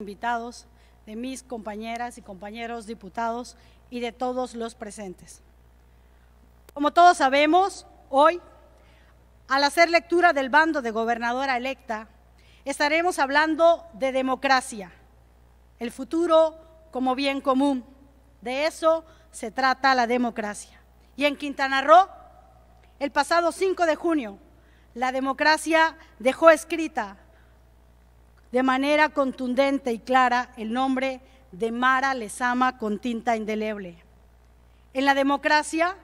invitados, de mis compañeras y compañeros diputados y de todos los presentes. Como todos sabemos, hoy, al hacer lectura del bando de gobernadora electa, estaremos hablando de democracia, el futuro como bien común. De eso se trata la democracia. Y en Quintana Roo, el pasado 5 de junio, la democracia dejó escrita de manera contundente y clara el nombre de Mara Lezama con tinta indeleble. En la democracia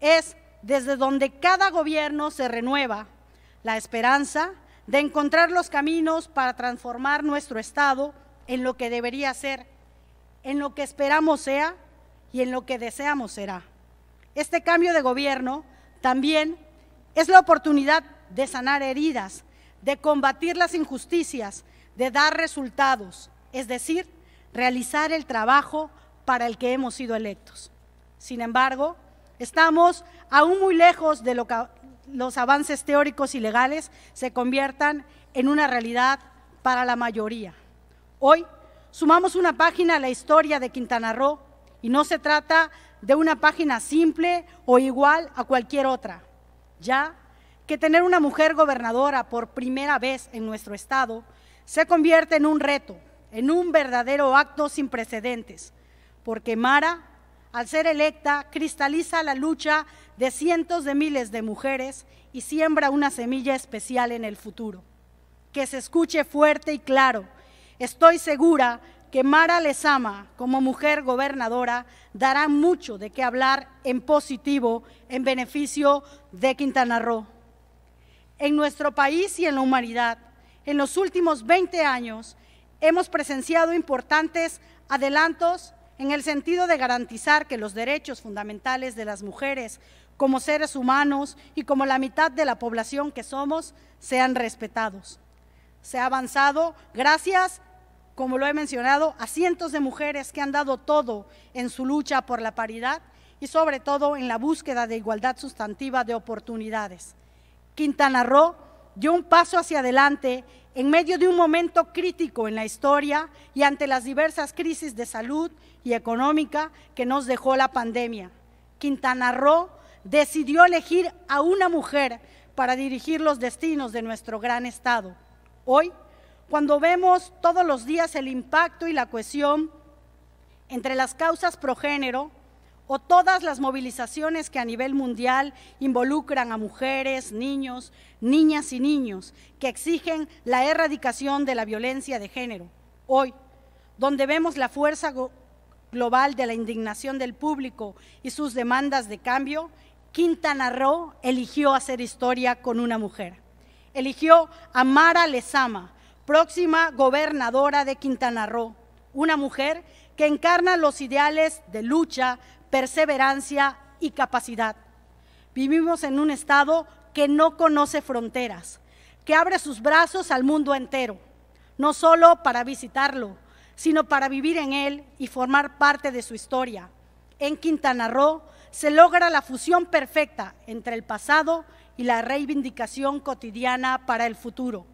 es desde donde cada gobierno se renueva la esperanza de encontrar los caminos para transformar nuestro Estado en lo que debería ser, en lo que esperamos sea y en lo que deseamos será. Este cambio de gobierno también es la oportunidad de sanar heridas, de combatir las injusticias, de dar resultados, es decir, realizar el trabajo para el que hemos sido electos. Sin embargo, estamos aún muy lejos de lo que los avances teóricos y legales se conviertan en una realidad para la mayoría. Hoy sumamos una página a la historia de Quintana Roo y no se trata de una página simple o igual a cualquier otra. Ya que tener una mujer gobernadora por primera vez en nuestro estado se convierte en un reto, en un verdadero acto sin precedentes, porque Mara, al ser electa, cristaliza la lucha de cientos de miles de mujeres y siembra una semilla especial en el futuro. Que se escuche fuerte y claro. Estoy segura que Mara Lezama, como mujer gobernadora, dará mucho de qué hablar en positivo en beneficio de Quintana Roo. En nuestro país y en la humanidad, en los últimos 20 años hemos presenciado importantes adelantos en el sentido de garantizar que los derechos fundamentales de las mujeres como seres humanos y como la mitad de la población que somos sean respetados. Se ha avanzado gracias, como lo he mencionado, a cientos de mujeres que han dado todo en su lucha por la paridad y sobre todo en la búsqueda de igualdad sustantiva de oportunidades. Quintana Roo dio un paso hacia adelante en medio de un momento crítico en la historia y ante las diversas crisis de salud y económica que nos dejó la pandemia. Quintana Roo decidió elegir a una mujer para dirigir los destinos de nuestro gran Estado. Hoy, cuando vemos todos los días el impacto y la cohesión entre las causas progénero, o todas las movilizaciones que a nivel mundial involucran a mujeres, niños, niñas y niños, que exigen la erradicación de la violencia de género. Hoy, donde vemos la fuerza global de la indignación del público y sus demandas de cambio, Quintana Roo eligió hacer historia con una mujer. Eligió a Mara Lezama, próxima gobernadora de Quintana Roo, una mujer que encarna los ideales de lucha, perseverancia y capacidad. Vivimos en un Estado que no conoce fronteras, que abre sus brazos al mundo entero, no solo para visitarlo, sino para vivir en él y formar parte de su historia. En Quintana Roo se logra la fusión perfecta entre el pasado y la reivindicación cotidiana para el futuro.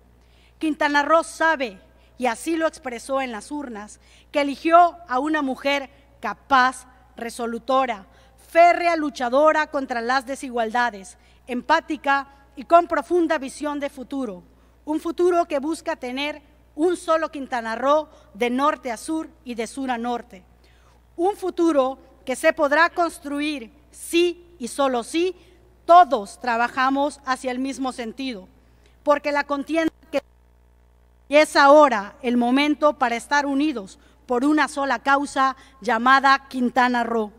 Quintana Roo sabe y así lo expresó en las urnas, que eligió a una mujer capaz, resolutora, férrea luchadora contra las desigualdades, empática y con profunda visión de futuro. Un futuro que busca tener un solo Quintana Roo de norte a sur y de sur a norte. Un futuro que se podrá construir si y solo si todos trabajamos hacia el mismo sentido, porque la contienda y es ahora el momento para estar unidos por una sola causa llamada Quintana Roo.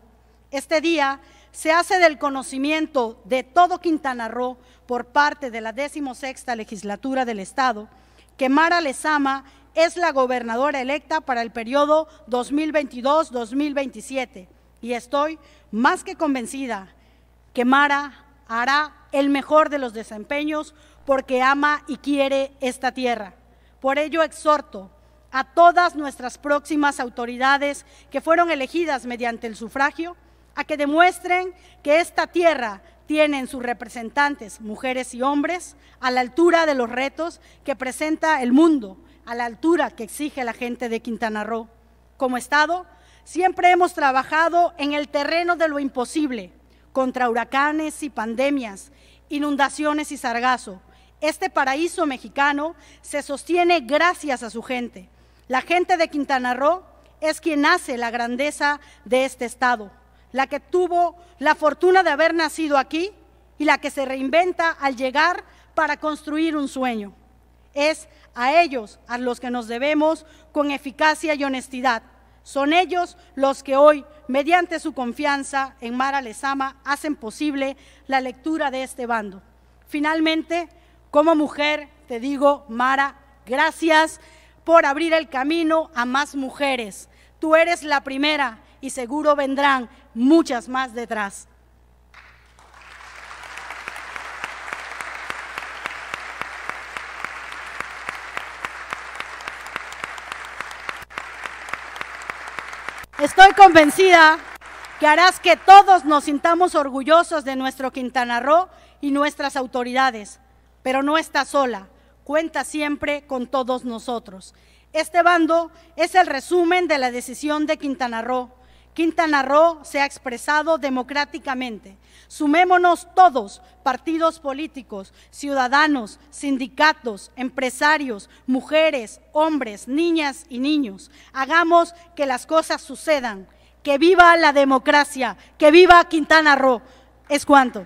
Este día se hace del conocimiento de todo Quintana Roo por parte de la 16 legislatura del Estado que Mara Lezama es la gobernadora electa para el periodo 2022-2027 y estoy más que convencida que Mara hará el mejor de los desempeños porque ama y quiere esta tierra. Por ello exhorto a todas nuestras próximas autoridades que fueron elegidas mediante el sufragio a que demuestren que esta tierra tiene en sus representantes, mujeres y hombres, a la altura de los retos que presenta el mundo, a la altura que exige la gente de Quintana Roo. Como Estado, siempre hemos trabajado en el terreno de lo imposible, contra huracanes y pandemias, inundaciones y sargazo, este paraíso mexicano se sostiene gracias a su gente. La gente de Quintana Roo es quien hace la grandeza de este estado, la que tuvo la fortuna de haber nacido aquí y la que se reinventa al llegar para construir un sueño. Es a ellos a los que nos debemos con eficacia y honestidad. Son ellos los que hoy, mediante su confianza en Mara Lezama, hacen posible la lectura de este bando. Finalmente, como mujer, te digo, Mara, gracias por abrir el camino a más mujeres. Tú eres la primera y seguro vendrán muchas más detrás. Estoy convencida que harás que todos nos sintamos orgullosos de nuestro Quintana Roo y nuestras autoridades pero no está sola, cuenta siempre con todos nosotros. Este bando es el resumen de la decisión de Quintana Roo. Quintana Roo se ha expresado democráticamente. Sumémonos todos, partidos políticos, ciudadanos, sindicatos, empresarios, mujeres, hombres, niñas y niños. Hagamos que las cosas sucedan. Que viva la democracia, que viva Quintana Roo. Es cuanto.